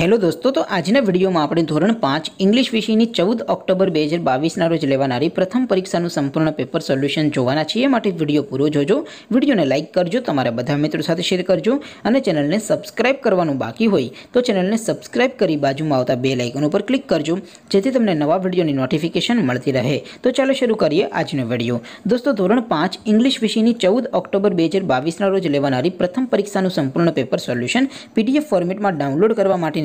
hello दोस्तों तो आज ने वीडियो में आपण ધોરણ 5 इंग्लिश विषयनी 14 ઓક્ટોબર 2022 ના રોજ લેવાનારી પ્રથમ પરીક્ષા નું સંપૂર્ણ પેપર સોલ્યુશન જોવાના છે એ માટે વિડિયો પૂરો જોજો વિડિયોને લાઈક કરજો તમારા બધા મિત્રો સાથે શેર કરજો અને ચેનલને સબ્સ્ક્રાઇબ કરવાનો બાકી હોય તો ચેનલને સબ્સ્ક્રાઇબ કરી બાજુમાં આવતા બેલ આઇકન ઉપર ક્લિક કરજો જેથી તમને નવા વિડિયોની નોટિફિકેશન મળતી રહે તો ચાલો શરૂ કરીએ આજનો વિડિયો દોસ્તો ધોરણ 5 इंग्लिश વિષયની 14 ઓક્ટોબર 2022 ના રોજ લેવાનારી પ્રથમ પરીક્ષા નું સંપૂર્ણ પેપર સોલ્યુશન પીડીએફ ફોર્મેટમાં ડાઉનલોડ કરવા માટે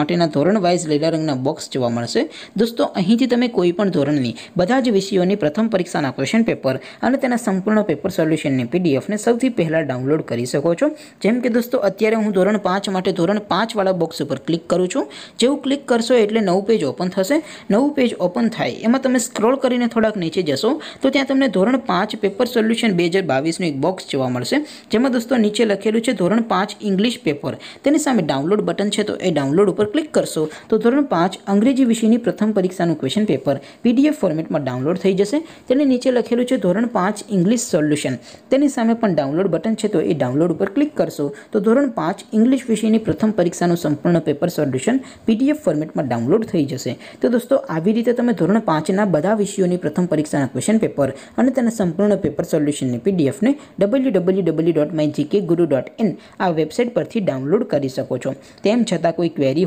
માટેના ધોરણ વાઇસ લેડરિંગના બોક્સ જોવા મળશે દોસ્તો અહીંથી તમે કોઈ પણ ધોરણની બધા જ વિષયોની પ્રથમ પરીક્ષાના ક્વેશ્ચન પેપર અને તેના સંપૂર્ણ પેપર સોલ્યુશનની પીડીએફ ને સૌથી પહેલા ડાઉનલોડ કરી શકો છો જેમ કે દોસ્તો અત્યારે હું ધોરણ 5 માટે ધોરણ 5 વાળા બોક્સ ઉપર ક્લિક કરું છું જેવું ક્લિક કરશો એટલે નવું પેજ ઓપન થશે નવું પેજ ઓપન થાય એમાં તમે સ્ક્રોલ કરીને થોડક નીચે જશો તો ત્યાં તમને ધોરણ 5 પેપર સોલ્યુશન 2022 નો એક બોક્સ જોવા મળશે જેમાં દોસ્તો નીચે લખેલું છે ધોરણ 5 ઇંગ્લિશ પેપર તેની સામે ડાઉનલોડ બટન છે તો એ ડાઉનલોડ ઉપર क्लिक करसो तो ધોરણ 5 અંગ્રેજી વિષયની પ્રથમ પરીક્ષાનું ક્વેશ્ચન પેપર પીડીએફ ફોર્મેટમાં ડાઉનલોડ થઈ જશે તેની નીચે લખેલું છે ધોરણ 5 ઇંગ્લિશ સોલ્યુશન તેની સામે પણ ડાઉનલોડ બટન છે તો એ ડાઉનલોડ ઉપર ક્લિક કરસો તો ધોરણ 5 ઇંગ્લિશ વિષયની પ્રથમ પરીક્ષાનું સંપૂર્ણ પેપર સોલ્યુશન પીડીએફ ફોર્મેટમાં ડાઉનલોડ થઈ જશે તો દોસ્તો આવી રીતે તમે ધોરણ 5 ના બધા વિષયોની પ્રથમ પરીક્ષાના ક્વેશ્ચન પેપર અને તેના સંપૂર્ણ પેપર સોલ્યુશન ને પીડીએફ ને www.mygkguru.in આ વેબસાઈટ પરથી ડાઉનલોડ કરી શકો છો તેમ છતાં કોઈ ક્વેરી